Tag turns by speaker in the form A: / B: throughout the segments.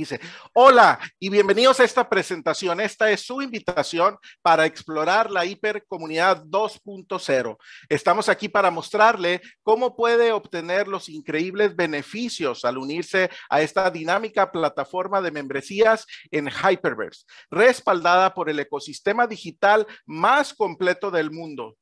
A: Dice, hola y bienvenidos a esta presentación. Esta es su invitación para explorar la hipercomunidad 2.0. Estamos aquí para mostrarle cómo puede obtener los increíbles beneficios al unirse a esta dinámica plataforma de membresías en Hyperverse, respaldada por el ecosistema digital más completo del mundo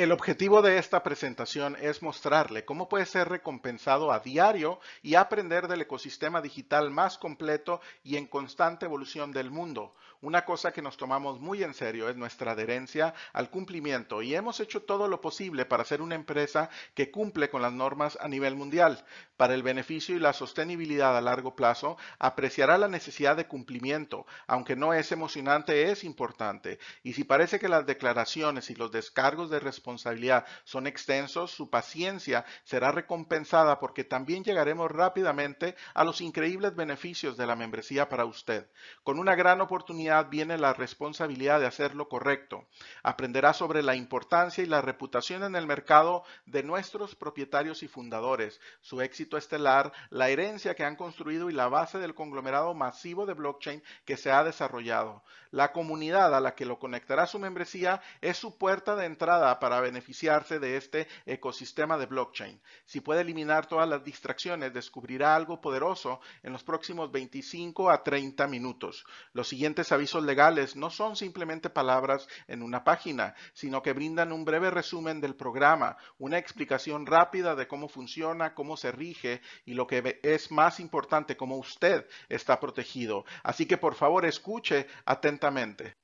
A: El objetivo de esta presentación es mostrarle cómo puede ser recompensado a diario y aprender del ecosistema digital más completo y en constante evolución del mundo, una cosa que nos tomamos muy en serio es nuestra adherencia al cumplimiento y hemos hecho todo lo posible para ser una empresa que cumple con las normas a nivel mundial. Para el beneficio y la sostenibilidad a largo plazo, apreciará la necesidad de cumplimiento. Aunque no es emocionante, es importante. Y si parece que las declaraciones y los descargos de responsabilidad son extensos, su paciencia será recompensada porque también llegaremos rápidamente a los increíbles beneficios de la membresía para usted. Con una gran oportunidad viene la responsabilidad de hacer lo correcto. Aprenderá sobre la importancia y la reputación en el mercado de nuestros propietarios y fundadores, su éxito estelar, la herencia que han construido y la base del conglomerado masivo de blockchain que se ha desarrollado. La comunidad a la que lo conectará su membresía es su puerta de entrada para beneficiarse de este ecosistema de blockchain. Si puede eliminar todas las distracciones, descubrirá algo poderoso en los próximos 25 a 30 minutos. Los siguientes avisos legales no son simplemente palabras en una página, sino que brindan un breve resumen del programa, una explicación rápida de cómo funciona, cómo se rige y lo que es más importante, cómo usted está protegido. Así que por favor escuche atentamente.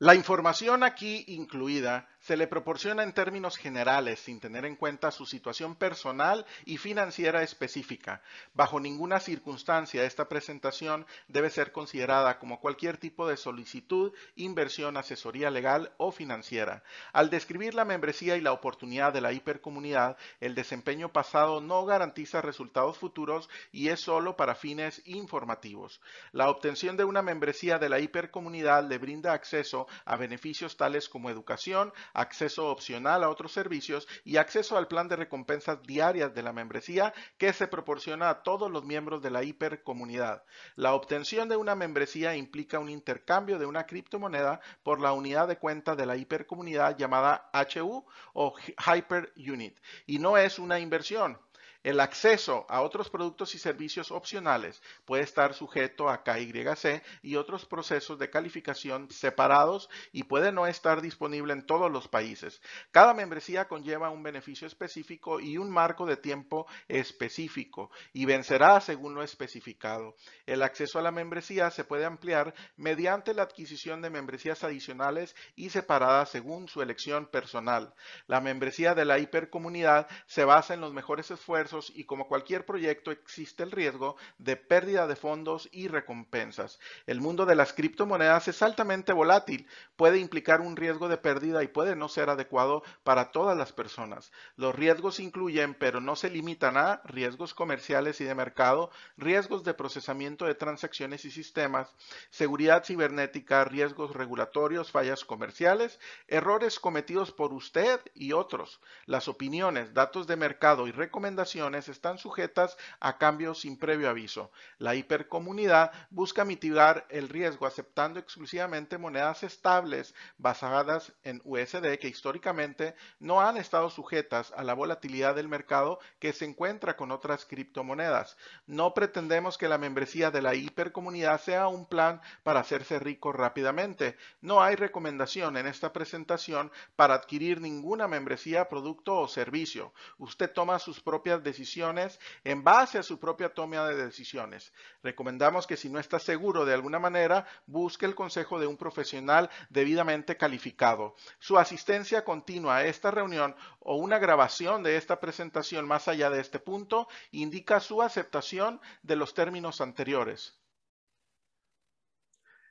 A: La información aquí incluida se le proporciona en términos generales sin tener en cuenta su situación personal y financiera específica. Bajo ninguna circunstancia esta presentación debe ser considerada como cualquier tipo de solicitud, inversión, asesoría legal o financiera. Al describir la membresía y la oportunidad de la hipercomunidad, el desempeño pasado no garantiza resultados futuros y es solo para fines informativos. La obtención de una membresía de la hipercomunidad le brinda acceso a beneficios tales como educación, acceso opcional a otros servicios y acceso al plan de recompensas diarias de la membresía que se proporciona a todos los miembros de la hipercomunidad. La obtención de una membresía implica un intercambio de una criptomoneda por la unidad de cuenta de la hipercomunidad llamada HU o Hyper Unit y no es una inversión, el acceso a otros productos y servicios opcionales puede estar sujeto a KYC y otros procesos de calificación separados y puede no estar disponible en todos los países. Cada membresía conlleva un beneficio específico y un marco de tiempo específico y vencerá según lo especificado. El acceso a la membresía se puede ampliar mediante la adquisición de membresías adicionales y separadas según su elección personal. La membresía de la hipercomunidad se basa en los mejores esfuerzos y como cualquier proyecto existe el riesgo de pérdida de fondos y recompensas. El mundo de las criptomonedas es altamente volátil, puede implicar un riesgo de pérdida y puede no ser adecuado para todas las personas. Los riesgos incluyen, pero no se limitan a, riesgos comerciales y de mercado, riesgos de procesamiento de transacciones y sistemas, seguridad cibernética, riesgos regulatorios, fallas comerciales, errores cometidos por usted y otros, las opiniones, datos de mercado y recomendaciones están sujetas a cambios sin previo aviso. La hipercomunidad busca mitigar el riesgo aceptando exclusivamente monedas estables basadas en USD que históricamente no han estado sujetas a la volatilidad del mercado que se encuentra con otras criptomonedas. No pretendemos que la membresía de la hipercomunidad sea un plan para hacerse rico rápidamente. No hay recomendación en esta presentación para adquirir ninguna membresía, producto o servicio. Usted toma sus propias decisiones en base a su propia toma de decisiones. Recomendamos que si no está seguro de alguna manera, busque el consejo de un profesional debidamente calificado. Su asistencia continua a esta reunión o una grabación de esta presentación más allá de este punto indica su aceptación de los términos anteriores.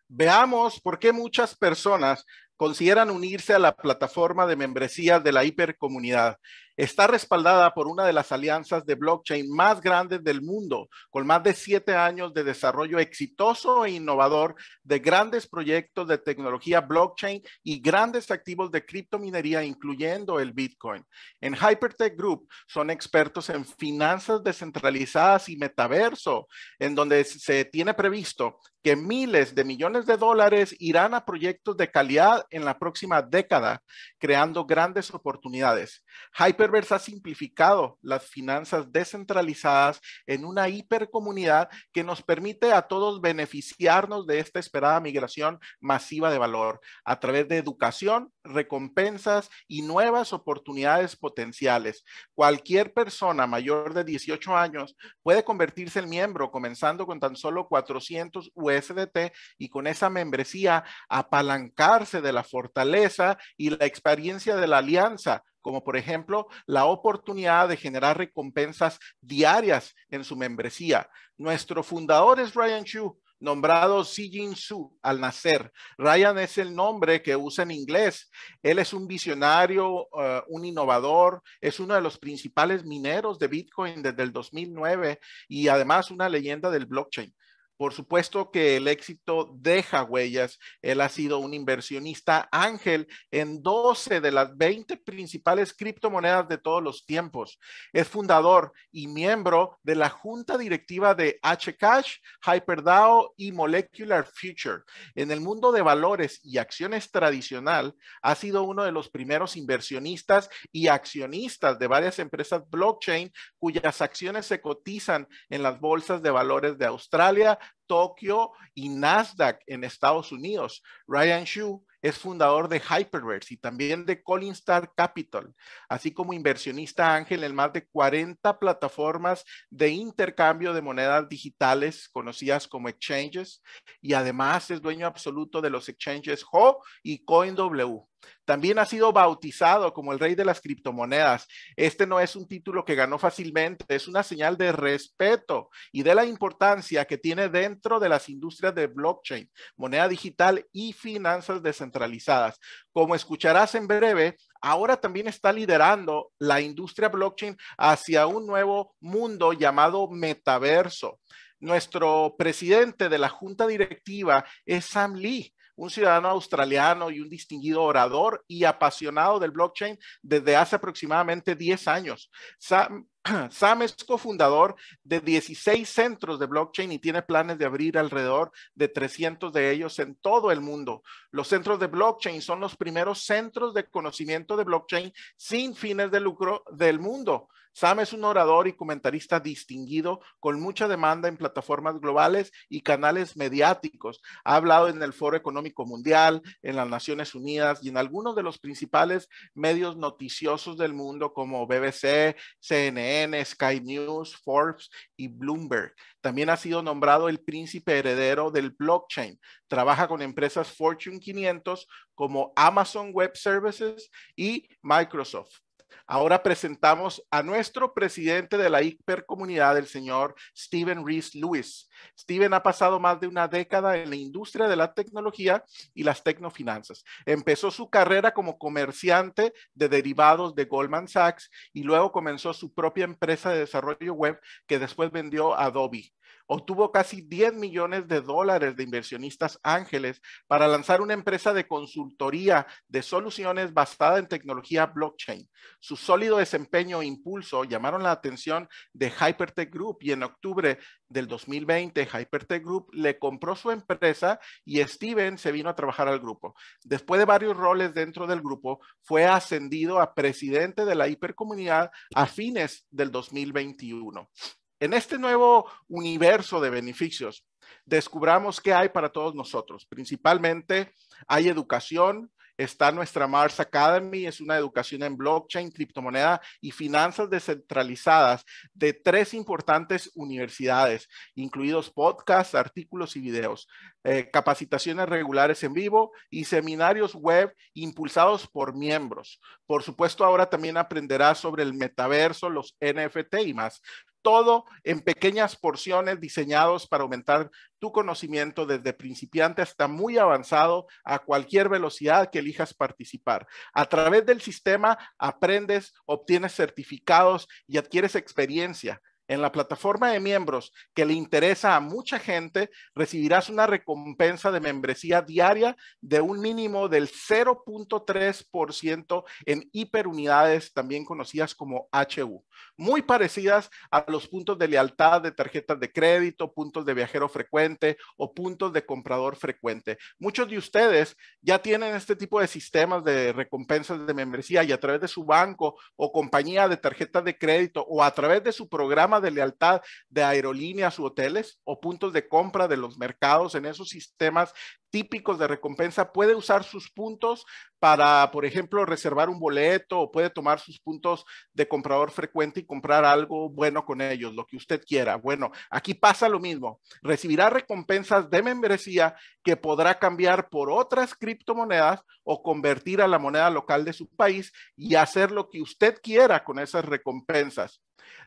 A: Veamos por qué muchas personas consideran unirse a la plataforma de membresía de la hipercomunidad. Está respaldada por una de las alianzas de blockchain más grandes del mundo, con más de siete años de desarrollo exitoso e innovador de grandes proyectos de tecnología blockchain y grandes activos de criptominería, incluyendo el Bitcoin. En Hypertech Group son expertos en finanzas descentralizadas y metaverso, en donde se tiene previsto que miles de millones de dólares irán a proyectos de calidad en la próxima década, creando grandes oportunidades. Hyper ha simplificado las finanzas descentralizadas en una hipercomunidad que nos permite a todos beneficiarnos de esta esperada migración masiva de valor a través de educación, recompensas y nuevas oportunidades potenciales. Cualquier persona mayor de 18 años puede convertirse en miembro comenzando con tan solo 400 USDT y con esa membresía apalancarse de la fortaleza y la experiencia de la alianza como por ejemplo la oportunidad de generar recompensas diarias en su membresía. Nuestro fundador es Ryan Chu, nombrado Xi Jin Su al nacer. Ryan es el nombre que usa en inglés. Él es un visionario, eh, un innovador, es uno de los principales mineros de Bitcoin desde el 2009 y además una leyenda del blockchain. Por supuesto que el éxito deja huellas. Él ha sido un inversionista ángel en 12 de las 20 principales criptomonedas de todos los tiempos. Es fundador y miembro de la junta directiva de Hcash, HyperDAO y Molecular Future. En el mundo de valores y acciones tradicional, ha sido uno de los primeros inversionistas y accionistas de varias empresas blockchain cuyas acciones se cotizan en las bolsas de valores de Australia, Tokio y Nasdaq en Estados Unidos. Ryan Shu es fundador de Hyperverse y también de Collinstar Capital, así como inversionista ángel en más de 40 plataformas de intercambio de monedas digitales conocidas como exchanges y además es dueño absoluto de los exchanges HO y CoinW. También ha sido bautizado como el rey de las criptomonedas. Este no es un título que ganó fácilmente, es una señal de respeto y de la importancia que tiene dentro de las industrias de blockchain, moneda digital y finanzas descentralizadas. Como escucharás en breve, ahora también está liderando la industria blockchain hacia un nuevo mundo llamado metaverso. Nuestro presidente de la junta directiva es Sam Lee un ciudadano australiano y un distinguido orador y apasionado del blockchain desde hace aproximadamente 10 años. Sam, es cofundador de 16 centros de blockchain y tiene planes de abrir alrededor de 300 de ellos en todo el mundo. Los centros de blockchain son los primeros centros de conocimiento de blockchain sin fines de lucro del mundo. Sam es un orador y comentarista distinguido con mucha demanda en plataformas globales y canales mediáticos. Ha hablado en el Foro Económico Mundial, en las Naciones Unidas y en algunos de los principales medios noticiosos del mundo como BBC, CNN, Sky News, Forbes y Bloomberg. También ha sido nombrado el príncipe heredero del blockchain. Trabaja con empresas Fortune 500 como Amazon Web Services y Microsoft ahora presentamos a nuestro presidente de la comunidad, el señor Steven Reese Lewis. Steven ha pasado más de una década en la industria de la tecnología y las tecnofinanzas. Empezó su carrera como comerciante de derivados de Goldman Sachs y luego comenzó su propia empresa de desarrollo web que después vendió a Adobe obtuvo casi 10 millones de dólares de inversionistas ángeles para lanzar una empresa de consultoría de soluciones basada en tecnología blockchain. Su sólido desempeño e impulso llamaron la atención de Hypertech Group y en octubre del 2020 Hypertech Group le compró su empresa y Steven se vino a trabajar al grupo. Después de varios roles dentro del grupo, fue ascendido a presidente de la hipercomunidad a fines del 2021. En este nuevo universo de beneficios, descubramos qué hay para todos nosotros. Principalmente hay educación, está nuestra Mars Academy, es una educación en blockchain, criptomoneda y finanzas descentralizadas de tres importantes universidades, incluidos podcasts, artículos y videos, eh, capacitaciones regulares en vivo y seminarios web impulsados por miembros. Por supuesto, ahora también aprenderás sobre el metaverso, los NFT y más todo en pequeñas porciones diseñados para aumentar tu conocimiento desde principiante hasta muy avanzado a cualquier velocidad que elijas participar. A través del sistema aprendes, obtienes certificados y adquieres experiencia en la plataforma de miembros que le interesa a mucha gente, recibirás una recompensa de membresía diaria de un mínimo del 0.3% en hiperunidades, también conocidas como HU, muy parecidas a los puntos de lealtad de tarjetas de crédito, puntos de viajero frecuente o puntos de comprador frecuente. Muchos de ustedes ya tienen este tipo de sistemas de recompensas de membresía y a través de su banco o compañía de tarjetas de crédito o a través de su programa de lealtad de aerolíneas u hoteles o puntos de compra de los mercados en esos sistemas típicos de recompensa, puede usar sus puntos para, por ejemplo, reservar un boleto o puede tomar sus puntos de comprador frecuente y comprar algo bueno con ellos, lo que usted quiera. Bueno, aquí pasa lo mismo. Recibirá recompensas de membresía que podrá cambiar por otras criptomonedas o convertir a la moneda local de su país y hacer lo que usted quiera con esas recompensas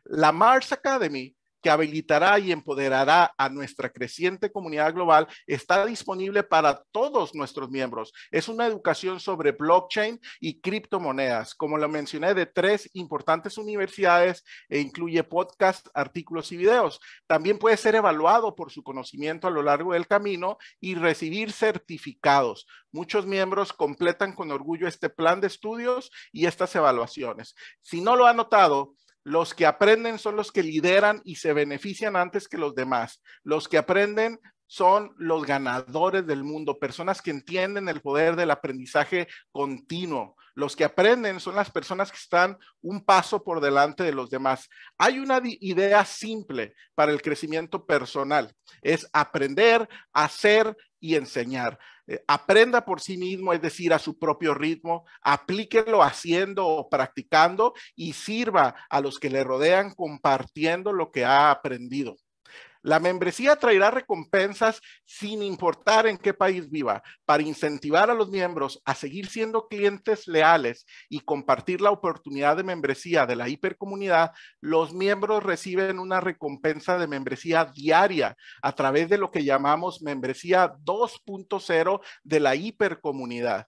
A: la Mars Academy que habilitará y empoderará a nuestra creciente comunidad global, está disponible para todos nuestros miembros. Es una educación sobre blockchain y criptomonedas, como lo mencioné, de tres importantes universidades e incluye podcasts, artículos y videos. También puede ser evaluado por su conocimiento a lo largo del camino y recibir certificados. Muchos miembros completan con orgullo este plan de estudios y estas evaluaciones. Si no lo ha notado, los que aprenden son los que lideran y se benefician antes que los demás. Los que aprenden son los ganadores del mundo, personas que entienden el poder del aprendizaje continuo, los que aprenden son las personas que están un paso por delante de los demás. Hay una idea simple para el crecimiento personal. Es aprender, hacer y enseñar. Eh, aprenda por sí mismo, es decir, a su propio ritmo, aplíquelo haciendo o practicando y sirva a los que le rodean compartiendo lo que ha aprendido. La membresía traerá recompensas sin importar en qué país viva para incentivar a los miembros a seguir siendo clientes leales y compartir la oportunidad de membresía de la hipercomunidad. Los miembros reciben una recompensa de membresía diaria a través de lo que llamamos membresía 2.0 de la hipercomunidad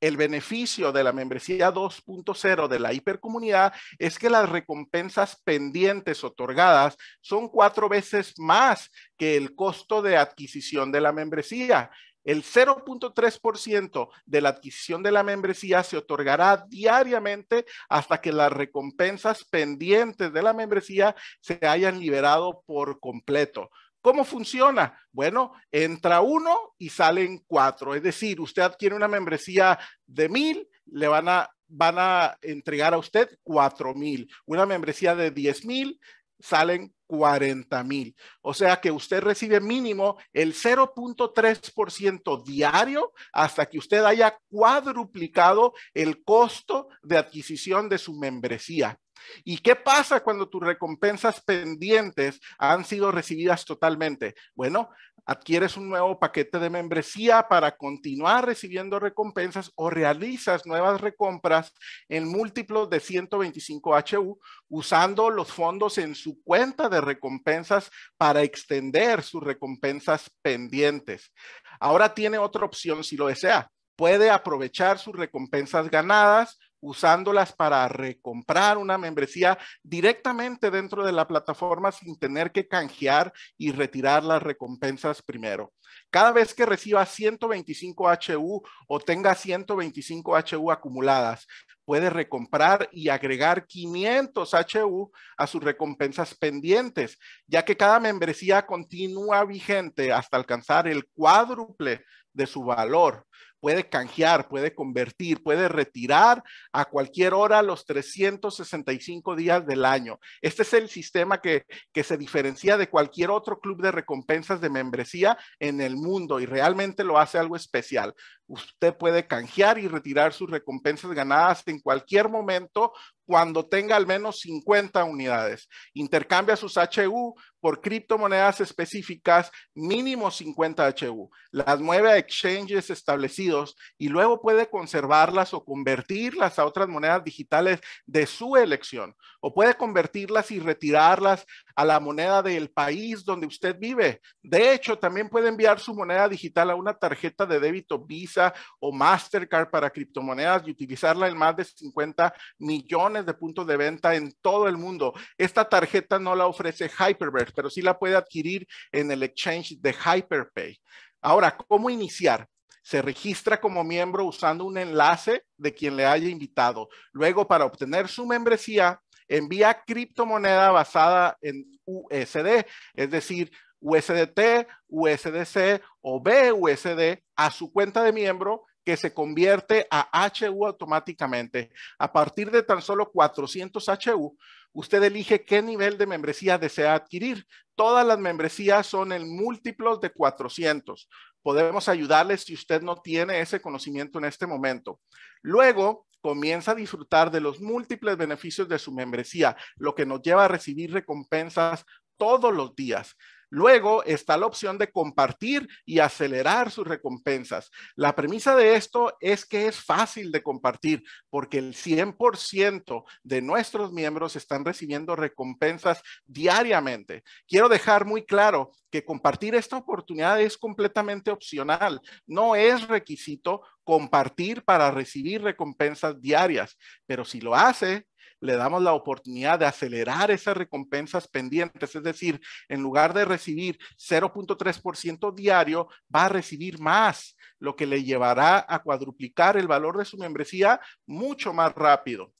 A: el beneficio de la membresía 2.0 de la hipercomunidad es que las recompensas pendientes otorgadas son cuatro veces más que el costo de adquisición de la membresía. El 0.3% de la adquisición de la membresía se otorgará diariamente hasta que las recompensas pendientes de la membresía se hayan liberado por completo. ¿Cómo funciona? Bueno, entra uno y salen cuatro. Es decir, usted adquiere una membresía de mil, le van a, van a entregar a usted cuatro mil. Una membresía de diez mil, salen cuarenta mil. O sea que usted recibe mínimo el 0.3% diario hasta que usted haya cuadruplicado el costo de adquisición de su membresía. ¿Y qué pasa cuando tus recompensas pendientes han sido recibidas totalmente? Bueno, adquieres un nuevo paquete de membresía para continuar recibiendo recompensas o realizas nuevas recompras en múltiplos de 125 HU usando los fondos en su cuenta de recompensas para extender sus recompensas pendientes. Ahora tiene otra opción si lo desea. Puede aprovechar sus recompensas ganadas usándolas para recomprar una membresía directamente dentro de la plataforma sin tener que canjear y retirar las recompensas primero. Cada vez que reciba 125 HU o tenga 125 HU acumuladas, puede recomprar y agregar 500 HU a sus recompensas pendientes, ya que cada membresía continúa vigente hasta alcanzar el cuádruple de su valor. Puede canjear, puede convertir, puede retirar a cualquier hora los 365 días del año. Este es el sistema que, que se diferencia de cualquier otro club de recompensas de membresía en el mundo y realmente lo hace algo especial. Usted puede canjear y retirar sus recompensas ganadas en cualquier momento cuando tenga al menos 50 unidades. Intercambia sus HU por criptomonedas específicas mínimo 50 HU, las mueve a exchanges establecidos y luego puede conservarlas o convertirlas a otras monedas digitales de su elección o puede convertirlas y retirarlas a la moneda del país donde usted vive. De hecho, también puede enviar su moneda digital a una tarjeta de débito Visa o Mastercard para criptomonedas y utilizarla en más de 50 millones de puntos de venta en todo el mundo. Esta tarjeta no la ofrece Hyperverse pero sí la puede adquirir en el exchange de Hyperpay. Ahora, ¿cómo iniciar? se registra como miembro usando un enlace de quien le haya invitado. Luego, para obtener su membresía, envía criptomoneda basada en USD, es decir, USDT, USDC o BUSD a su cuenta de miembro que se convierte a HU automáticamente. A partir de tan solo 400 HU, Usted elige qué nivel de membresía desea adquirir. Todas las membresías son en múltiplos de 400. Podemos ayudarle si usted no tiene ese conocimiento en este momento. Luego, comienza a disfrutar de los múltiples beneficios de su membresía, lo que nos lleva a recibir recompensas todos los días. Luego está la opción de compartir y acelerar sus recompensas. La premisa de esto es que es fácil de compartir porque el 100% de nuestros miembros están recibiendo recompensas diariamente. Quiero dejar muy claro que compartir esta oportunidad es completamente opcional. No es requisito compartir para recibir recompensas diarias, pero si lo hace, le damos la oportunidad de acelerar esas recompensas pendientes, es decir, en lugar de recibir 0.3% diario, va a recibir más, lo que le llevará a cuadruplicar el valor de su membresía mucho más rápido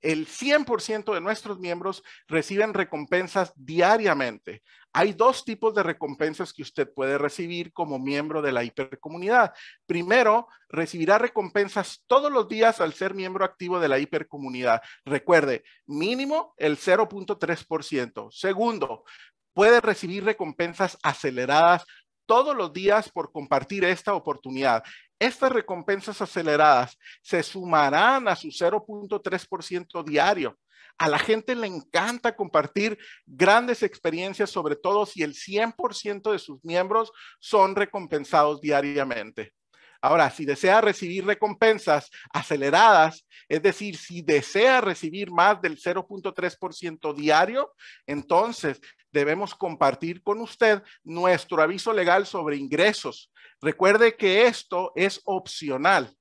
A: el 100% de nuestros miembros reciben recompensas diariamente. Hay dos tipos de recompensas que usted puede recibir como miembro de la hipercomunidad. Primero, recibirá recompensas todos los días al ser miembro activo de la hipercomunidad. Recuerde, mínimo el 0.3%. Segundo, puede recibir recompensas aceleradas todos los días por compartir esta oportunidad. Estas recompensas aceleradas se sumarán a su 0.3% diario a la gente le encanta compartir grandes experiencias, sobre todo si el 100% de sus miembros son recompensados diariamente. Ahora, si desea recibir recompensas aceleradas, es decir, si desea recibir más del 0.3% diario, entonces debemos compartir con usted nuestro aviso legal sobre ingresos. Recuerde que esto es opcional.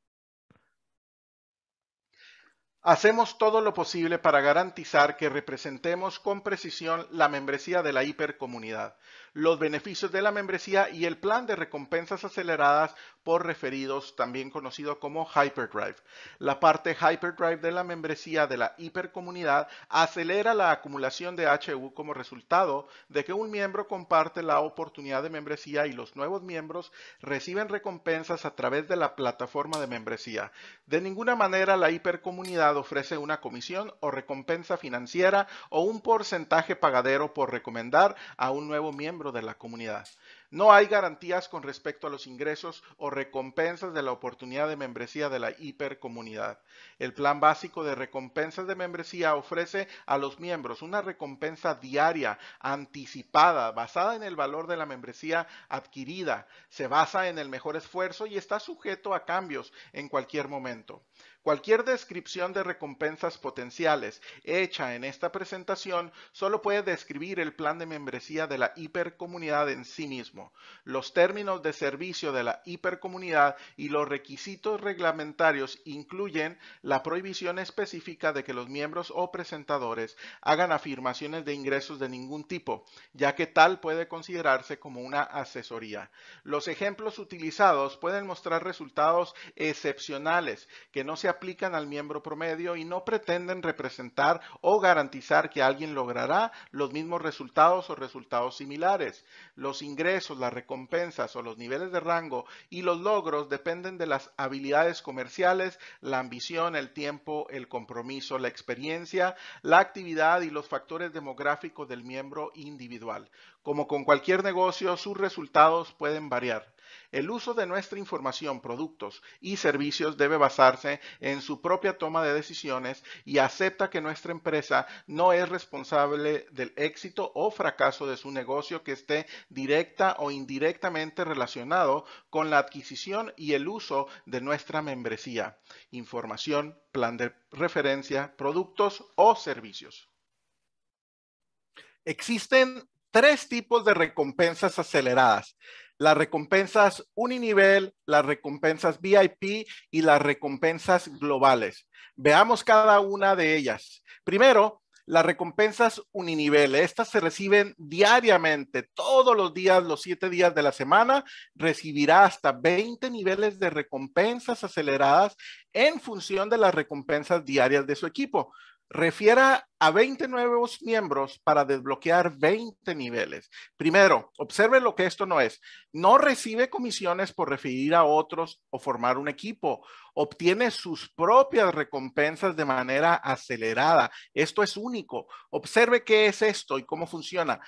A: Hacemos todo lo posible para garantizar que representemos con precisión la membresía de la hipercomunidad, los beneficios de la membresía y el plan de recompensas aceleradas por referidos, también conocido como Hyperdrive. La parte Hyperdrive de la membresía de la hipercomunidad acelera la acumulación de HU como resultado de que un miembro comparte la oportunidad de membresía y los nuevos miembros reciben recompensas a través de la plataforma de membresía. De ninguna manera la hipercomunidad ofrece una comisión o recompensa financiera o un porcentaje pagadero por recomendar a un nuevo miembro de la comunidad. No hay garantías con respecto a los ingresos o recompensas de la oportunidad de membresía de la hipercomunidad. El plan básico de recompensas de membresía ofrece a los miembros una recompensa diaria anticipada basada en el valor de la membresía adquirida. Se basa en el mejor esfuerzo y está sujeto a cambios en cualquier momento. Cualquier descripción de recompensas potenciales hecha en esta presentación solo puede describir el plan de membresía de la hipercomunidad en sí mismo, los términos de servicio de la hipercomunidad y los requisitos reglamentarios incluyen la prohibición específica de que los miembros o presentadores hagan afirmaciones de ingresos de ningún tipo, ya que tal puede considerarse como una asesoría. Los ejemplos utilizados pueden mostrar resultados excepcionales que no se aplican al miembro promedio y no pretenden representar o garantizar que alguien logrará los mismos resultados o resultados similares. Los ingresos, las recompensas o los niveles de rango y los logros dependen de las habilidades comerciales, la ambición, el tiempo, el compromiso, la experiencia, la actividad y los factores demográficos del miembro individual. Como con cualquier negocio, sus resultados pueden variar. El uso de nuestra información, productos y servicios debe basarse en su propia toma de decisiones y acepta que nuestra empresa no es responsable del éxito o fracaso de su negocio que esté directa o indirectamente relacionado con la adquisición y el uso de nuestra membresía, información, plan de referencia, productos o servicios. Existen tres tipos de recompensas aceleradas las recompensas uninivel, las recompensas VIP y las recompensas globales. Veamos cada una de ellas. Primero, las recompensas uninivel. Estas se reciben diariamente, todos los días, los siete días de la semana. Recibirá hasta 20 niveles de recompensas aceleradas en función de las recompensas diarias de su equipo refiera a 20 nuevos miembros para desbloquear 20 niveles. Primero, observe lo que esto no es. No recibe comisiones por referir a otros o formar un equipo. Obtiene sus propias recompensas de manera acelerada. Esto es único. Observe qué es esto y cómo funciona.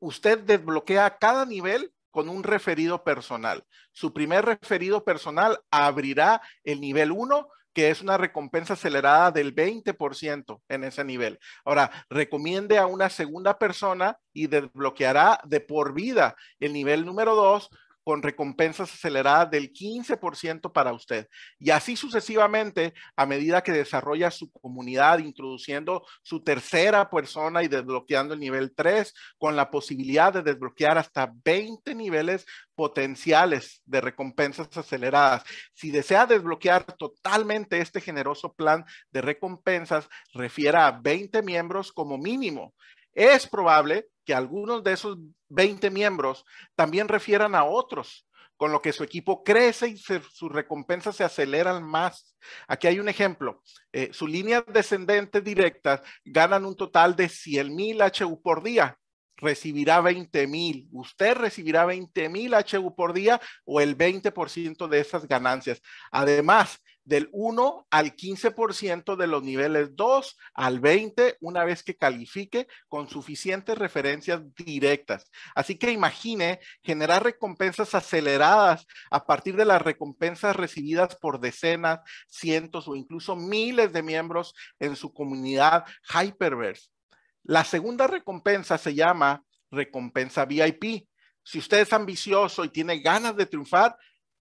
A: Usted desbloquea cada nivel con un referido personal. Su primer referido personal abrirá el nivel 1 que es una recompensa acelerada del 20% en ese nivel. Ahora, recomiende a una segunda persona y desbloqueará de por vida el nivel número 2 con recompensas aceleradas del 15% para usted. Y así sucesivamente, a medida que desarrolla su comunidad, introduciendo su tercera persona y desbloqueando el nivel 3, con la posibilidad de desbloquear hasta 20 niveles potenciales de recompensas aceleradas. Si desea desbloquear totalmente este generoso plan de recompensas, refiera a 20 miembros como mínimo. Es probable que algunos de esos 20 miembros también refieran a otros, con lo que su equipo crece y sus recompensas se aceleran más. Aquí hay un ejemplo. Eh, sus líneas descendentes directas ganan un total de 100 mil HU por día. Recibirá 20,000. Usted recibirá 20,000 HU por día o el 20% de esas ganancias. Además, del 1 al 15% de los niveles 2 al 20 una vez que califique con suficientes referencias directas. Así que imagine generar recompensas aceleradas a partir de las recompensas recibidas por decenas, cientos o incluso miles de miembros en su comunidad Hyperverse. La segunda recompensa se llama recompensa VIP. Si usted es ambicioso y tiene ganas de triunfar,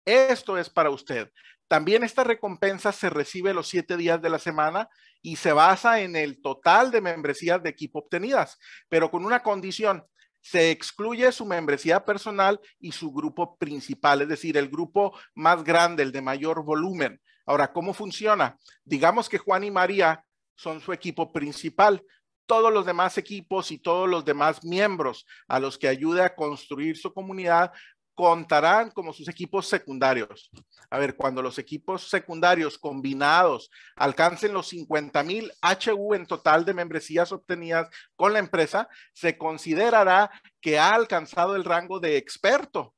A: esto es para usted. También esta recompensa se recibe los siete días de la semana y se basa en el total de membresías de equipo obtenidas, pero con una condición. Se excluye su membresía personal y su grupo principal, es decir, el grupo más grande, el de mayor volumen. Ahora, ¿cómo funciona? Digamos que Juan y María son su equipo principal, todos los demás equipos y todos los demás miembros a los que ayude a construir su comunidad contarán como sus equipos secundarios. A ver, cuando los equipos secundarios combinados alcancen los 50,000 mil HU en total de membresías obtenidas con la empresa, se considerará que ha alcanzado el rango de experto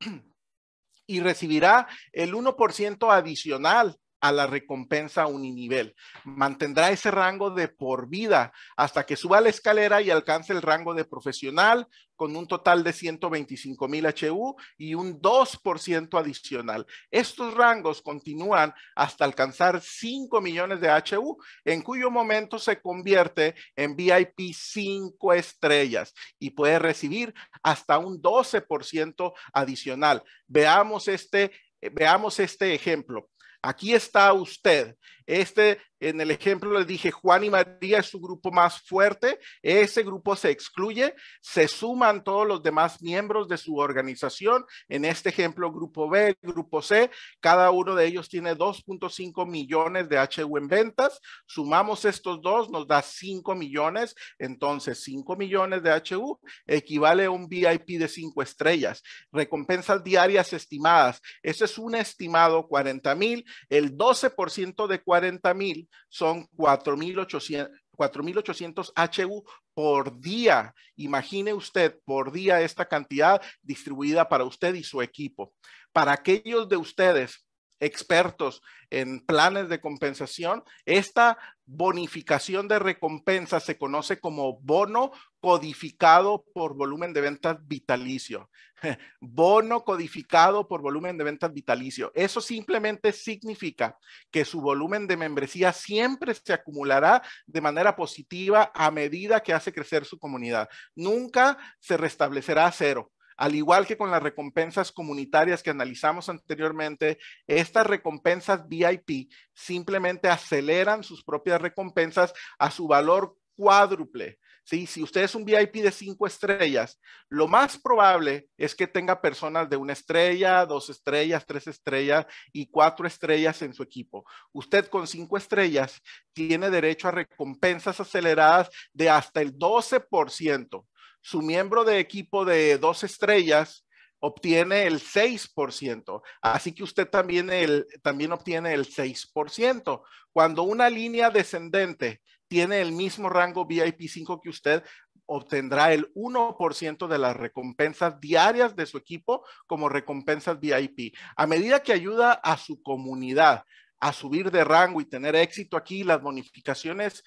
A: y recibirá el 1% adicional a la recompensa uninivel. Mantendrá ese rango de por vida hasta que suba la escalera y alcance el rango de profesional con un total de 125 mil HU y un 2% adicional. Estos rangos continúan hasta alcanzar 5 millones de HU, en cuyo momento se convierte en VIP 5 estrellas y puede recibir hasta un 12% adicional. Veamos este, veamos este ejemplo. Aquí está usted. Este en el ejemplo le dije, Juan y María es su grupo más fuerte, ese grupo se excluye, se suman todos los demás miembros de su organización, en este ejemplo grupo B, grupo C, cada uno de ellos tiene 2.5 millones de HU en ventas, sumamos estos dos, nos da 5 millones, entonces 5 millones de HU equivale a un VIP de 5 estrellas, recompensas diarias estimadas, ese es un estimado 40 mil, el 12% de 40 mil son 4.800 HU por día. Imagine usted por día esta cantidad distribuida para usted y su equipo. Para aquellos de ustedes expertos en planes de compensación, esta bonificación de recompensa se conoce como bono codificado por volumen de ventas vitalicio. Bono codificado por volumen de ventas vitalicio. Eso simplemente significa que su volumen de membresía siempre se acumulará de manera positiva a medida que hace crecer su comunidad. Nunca se restablecerá a cero al igual que con las recompensas comunitarias que analizamos anteriormente, estas recompensas VIP simplemente aceleran sus propias recompensas a su valor cuádruple. ¿sí? Si usted es un VIP de cinco estrellas, lo más probable es que tenga personas de una estrella, dos estrellas, tres estrellas y cuatro estrellas en su equipo. Usted con cinco estrellas tiene derecho a recompensas aceleradas de hasta el 12% su miembro de equipo de dos estrellas obtiene el 6%. Así que usted también, el, también obtiene el 6%. Cuando una línea descendente tiene el mismo rango VIP 5 que usted, obtendrá el 1% de las recompensas diarias de su equipo como recompensas VIP. A medida que ayuda a su comunidad a subir de rango y tener éxito aquí, las bonificaciones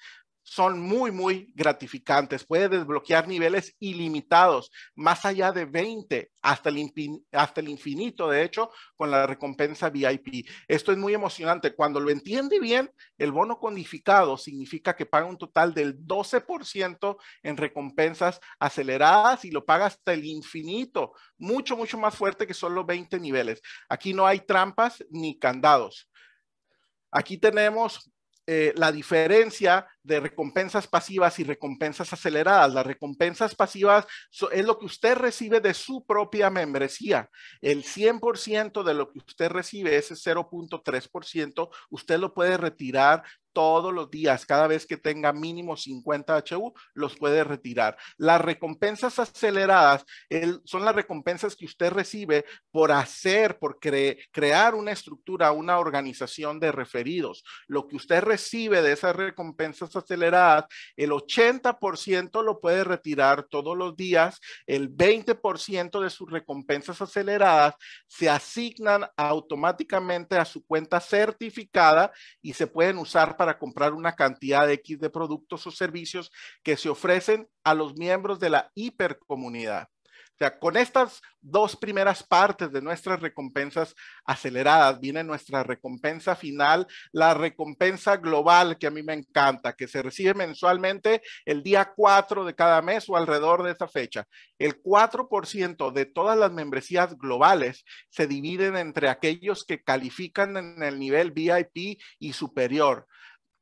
A: son muy, muy gratificantes. Puede desbloquear niveles ilimitados, más allá de 20, hasta el, hasta el infinito, de hecho, con la recompensa VIP. Esto es muy emocionante. Cuando lo entiende bien, el bono codificado significa que paga un total del 12% en recompensas aceleradas y lo paga hasta el infinito, mucho, mucho más fuerte que solo 20 niveles. Aquí no hay trampas ni candados. Aquí tenemos eh, la diferencia de recompensas pasivas y recompensas aceleradas. Las recompensas pasivas es lo que usted recibe de su propia membresía. El 100% de lo que usted recibe, ese 0.3%, usted lo puede retirar todos los días, cada vez que tenga mínimo 50 HU, los puede retirar. Las recompensas aceleradas son las recompensas que usted recibe por hacer, por crear una estructura, una organización de referidos. Lo que usted recibe de esas recompensas aceleradas, el 80% lo puede retirar todos los días, el 20% de sus recompensas aceleradas se asignan automáticamente a su cuenta certificada y se pueden usar para comprar una cantidad de X de productos o servicios que se ofrecen a los miembros de la hipercomunidad. O sea, con estas dos primeras partes de nuestras recompensas aceleradas viene nuestra recompensa final, la recompensa global que a mí me encanta, que se recibe mensualmente el día 4 de cada mes o alrededor de esa fecha. El 4% de todas las membresías globales se dividen entre aquellos que califican en el nivel VIP y superior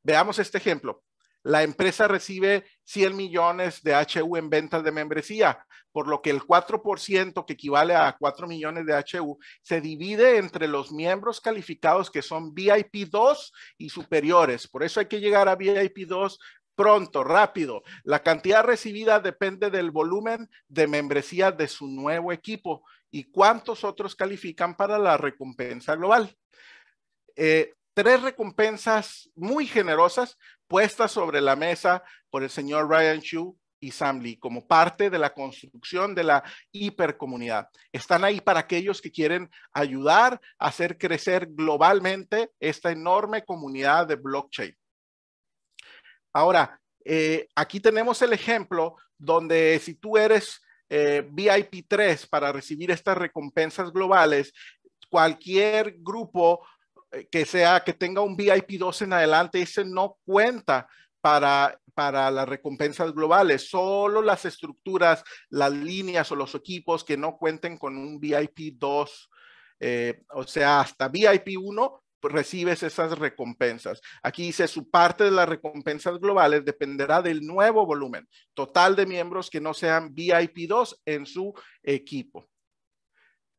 A: Veamos este ejemplo. La empresa recibe 100 millones de HU en ventas de membresía, por lo que el 4%, que equivale a 4 millones de HU, se divide entre los miembros calificados que son VIP 2 y superiores. Por eso hay que llegar a VIP 2 pronto, rápido. La cantidad recibida depende del volumen de membresía de su nuevo equipo y cuántos otros califican para la recompensa global. Eh, tres recompensas muy generosas puestas sobre la mesa por el señor Ryan Chu y Sam Lee como parte de la construcción de la hipercomunidad. Están ahí para aquellos que quieren ayudar a hacer crecer globalmente esta enorme comunidad de blockchain. Ahora, eh, aquí tenemos el ejemplo donde si tú eres eh, VIP3 para recibir estas recompensas globales, cualquier grupo eh, que sea que tenga un VIP 2 en adelante, ese no cuenta para, las recompensas globales. Solo las estructuras, las líneas o los equipos que no cuenten con un VIP 2, eh, o sea, hasta VIP 1 pues, recibes esas recompensas. Aquí dice, su parte de las recompensas globales dependerá del nuevo volumen total de miembros que no sean VIP 2 en su equipo.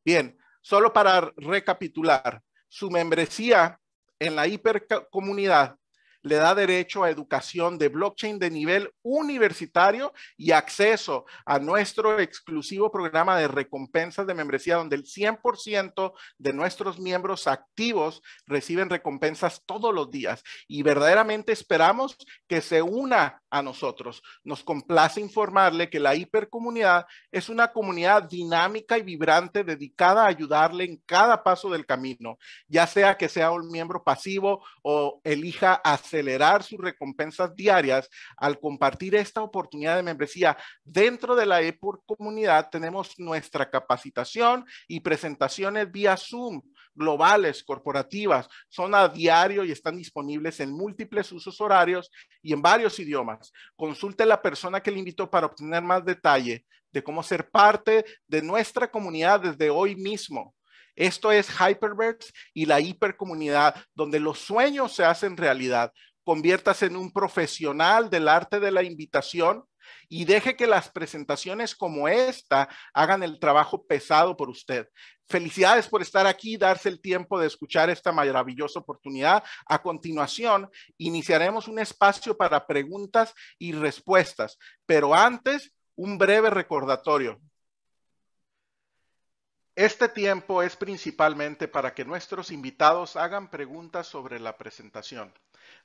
A: Bien, solo para recapitular, su membresía en la hipercomunidad le da derecho a educación de blockchain de nivel universitario y acceso a nuestro exclusivo programa de recompensas de membresía, donde el 100% de nuestros miembros activos reciben recompensas todos los días. Y verdaderamente esperamos que se una a nosotros. Nos complace informarle que la hipercomunidad es una comunidad dinámica y vibrante dedicada a ayudarle en cada paso del camino, ya sea que sea un miembro pasivo o elija hacer acelerar sus recompensas diarias al compartir esta oportunidad de membresía dentro de la EPUR comunidad, tenemos nuestra capacitación y presentaciones vía Zoom globales, corporativas, son a diario y están disponibles en múltiples usos horarios y en varios idiomas. Consulte la persona que le invitó para obtener más detalle de cómo ser parte de nuestra comunidad desde hoy mismo. Esto es Hyperverse y la hipercomunidad, donde los sueños se hacen realidad. Conviértase en un profesional del arte de la invitación y deje que las presentaciones como esta hagan el trabajo pesado por usted. Felicidades por estar aquí, y darse el tiempo de escuchar esta maravillosa oportunidad. A continuación, iniciaremos un espacio para preguntas y respuestas, pero antes, un breve recordatorio. Este tiempo es principalmente para que nuestros invitados hagan preguntas sobre la presentación.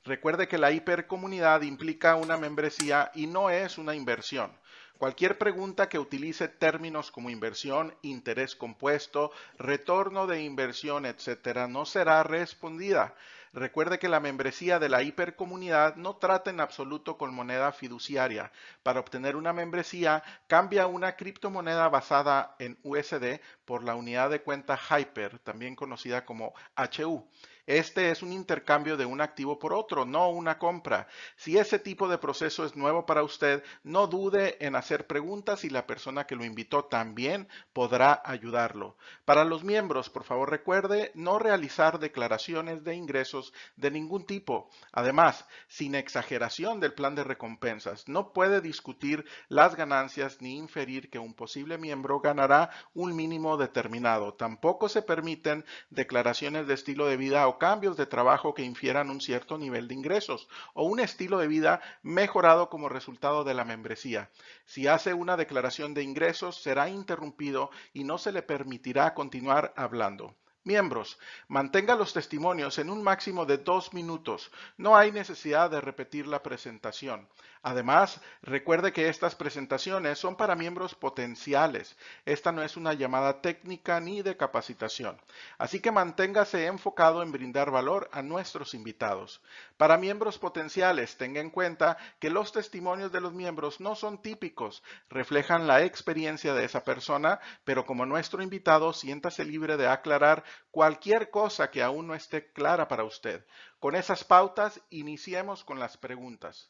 A: Recuerde que la hipercomunidad implica una membresía y no es una inversión. Cualquier pregunta que utilice términos como inversión, interés compuesto, retorno de inversión, etcétera, no será respondida. Recuerde que la membresía de la hipercomunidad no trata en absoluto con moneda fiduciaria. Para obtener una membresía, cambia una criptomoneda basada en USD por la unidad de cuenta Hyper, también conocida como HU. Este es un intercambio de un activo por otro, no una compra. Si ese tipo de proceso es nuevo para usted, no dude en hacer preguntas y la persona que lo invitó también podrá ayudarlo. Para los miembros, por favor recuerde no realizar declaraciones de ingresos de ningún tipo. Además, sin exageración del plan de recompensas, no puede discutir las ganancias ni inferir que un posible miembro ganará un mínimo determinado. Tampoco se permiten declaraciones de estilo de vida o cambios de trabajo que infieran un cierto nivel de ingresos o un estilo de vida mejorado como resultado de la membresía. Si hace una declaración de ingresos, será interrumpido y no se le permitirá continuar hablando. Miembros, mantenga los testimonios en un máximo de dos minutos. No hay necesidad de repetir la presentación. Además, recuerde que estas presentaciones son para miembros potenciales. Esta no es una llamada técnica ni de capacitación. Así que manténgase enfocado en brindar valor a nuestros invitados. Para miembros potenciales, tenga en cuenta que los testimonios de los miembros no son típicos, reflejan la experiencia de esa persona, pero como nuestro invitado, siéntase libre de aclarar cualquier cosa que aún no esté clara para usted. Con esas pautas, iniciemos con las preguntas.